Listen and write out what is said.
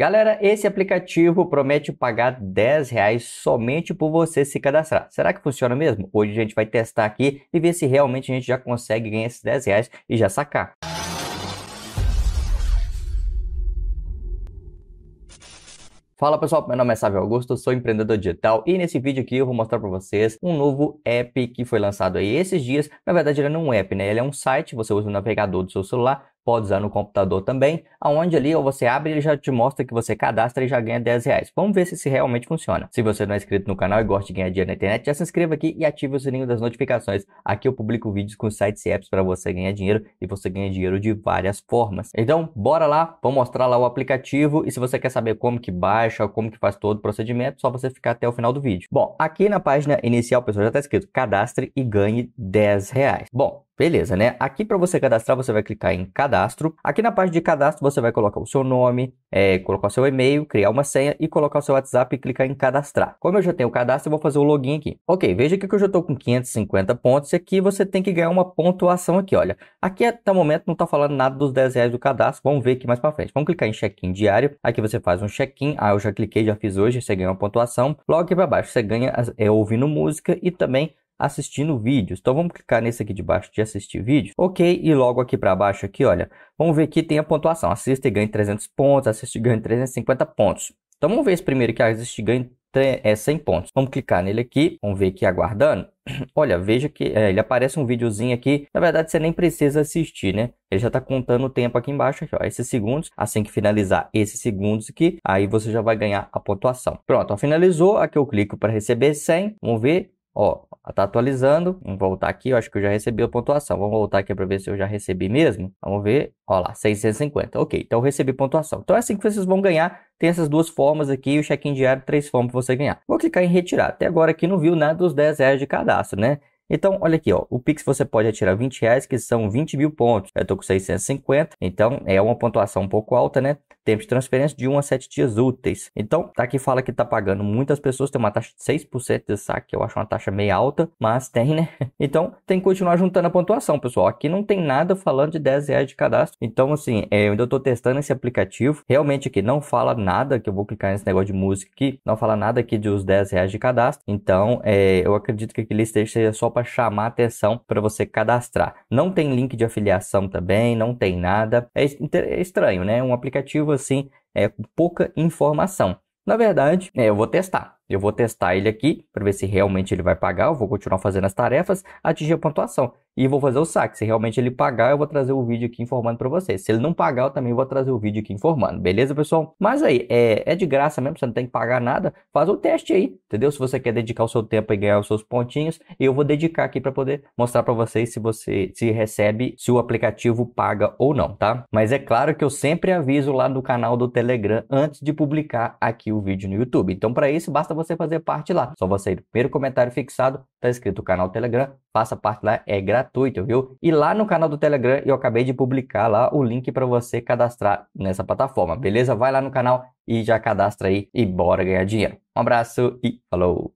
Galera, esse aplicativo promete pagar 10 reais somente por você se cadastrar. Será que funciona mesmo? Hoje a gente vai testar aqui e ver se realmente a gente já consegue ganhar esses 10 reais e já sacar. Fala pessoal, meu nome é Sávio Augusto, sou empreendedor digital e nesse vídeo aqui eu vou mostrar para vocês um novo app que foi lançado aí esses dias. Na verdade ele não é um app, né? Ele é um site, você usa o navegador do seu celular pode usar no computador também, aonde ali ou você abre ele já te mostra que você cadastra e já ganha 10 reais. Vamos ver se isso realmente funciona. Se você não é inscrito no canal e gosta de ganhar dinheiro na internet, já se inscreva aqui e ative o sininho das notificações. Aqui eu publico vídeos com sites e apps para você ganhar dinheiro e você ganha dinheiro de várias formas. Então, bora lá, vou mostrar lá o aplicativo e se você quer saber como que baixa, como que faz todo o procedimento, só você ficar até o final do vídeo. Bom, aqui na página inicial, pessoal, já está escrito cadastre e ganhe 10 reais. Bom, Beleza, né? Aqui para você cadastrar, você vai clicar em cadastro. Aqui na parte de cadastro, você vai colocar o seu nome, é, colocar o seu e-mail, criar uma senha e colocar o seu WhatsApp e clicar em cadastrar. Como eu já tenho o cadastro, eu vou fazer o login aqui. Ok, veja que eu já estou com 550 pontos e aqui você tem que ganhar uma pontuação aqui, olha. Aqui até o momento não está falando nada dos 10 reais do cadastro, vamos ver aqui mais para frente. Vamos clicar em check-in diário, aqui você faz um check-in, ah, eu já cliquei, já fiz hoje, você ganha uma pontuação. Logo aqui para baixo, você ganha é, ouvindo música e também assistindo vídeos. Então vamos clicar nesse aqui de baixo de assistir vídeos. Ok, e logo aqui para baixo aqui, olha, vamos ver que tem a pontuação. Assista e ganhe 300 pontos, Assistir e ganhe 350 pontos. Então vamos ver esse primeiro que assiste e ganhe é 100 pontos. Vamos clicar nele aqui, vamos ver aqui aguardando. Olha, veja que é, ele aparece um videozinho aqui. Na verdade, você nem precisa assistir, né? Ele já está contando o tempo aqui embaixo, aqui, ó, esses segundos. Assim que finalizar esses segundos aqui, aí você já vai ganhar a pontuação. Pronto, ó, finalizou. Aqui eu clico para receber 100. Vamos ver. Ó, tá atualizando. Vamos voltar aqui. Eu acho que eu já recebi a pontuação. Vamos voltar aqui para ver se eu já recebi mesmo. Vamos ver. Ó lá, 650. Ok, então eu recebi pontuação. Então é assim que vocês vão ganhar. Tem essas duas formas aqui, o check-in diário, três formas para você ganhar. Vou clicar em retirar. Até agora aqui não viu nada dos 10 reais de cadastro, né? Então, olha aqui, ó, o Pix você pode atirar 20 reais, que são 20 mil pontos. Eu tô com 650, então é uma pontuação um pouco alta, né? Tempo de transferência de 1 a 7 dias úteis. Então, tá aqui fala que tá pagando muitas pessoas, tem uma taxa de 6% de saque, eu acho uma taxa meio alta, mas tem, né? Então, tem que continuar juntando a pontuação, pessoal. Aqui não tem nada falando de 10 reais de cadastro. Então, assim, é, eu ainda tô testando esse aplicativo. Realmente aqui não fala nada, que eu vou clicar nesse negócio de música aqui, não fala nada aqui dos 10 reais de cadastro. Então, é, eu acredito que aqui ele esteja só para chamar atenção para você cadastrar. Não tem link de afiliação também, não tem nada. É, é estranho, né? Um aplicativo assim é com pouca informação. Na verdade, é, eu vou testar. Eu vou testar ele aqui para ver se realmente ele vai pagar. Eu vou continuar fazendo as tarefas, atingir a pontuação e vou fazer o saque. Se realmente ele pagar, eu vou trazer o vídeo aqui informando para vocês. Se ele não pagar, eu também vou trazer o vídeo aqui informando, beleza, pessoal? Mas aí, é, é de graça mesmo, você não tem que pagar nada. Faz o teste aí, entendeu? Se você quer dedicar o seu tempo e ganhar os seus pontinhos, eu vou dedicar aqui para poder mostrar para vocês se você se recebe, se o aplicativo paga ou não, tá? Mas é claro que eu sempre aviso lá no canal do Telegram antes de publicar aqui o vídeo no YouTube. Então, para isso, basta você fazer parte lá. Só você ir no primeiro comentário fixado tá escrito o canal Telegram, faça parte lá, é gratuito, viu? E lá no canal do Telegram eu acabei de publicar lá o link para você cadastrar nessa plataforma, beleza? Vai lá no canal e já cadastra aí e bora ganhar dinheiro. Um abraço e falou!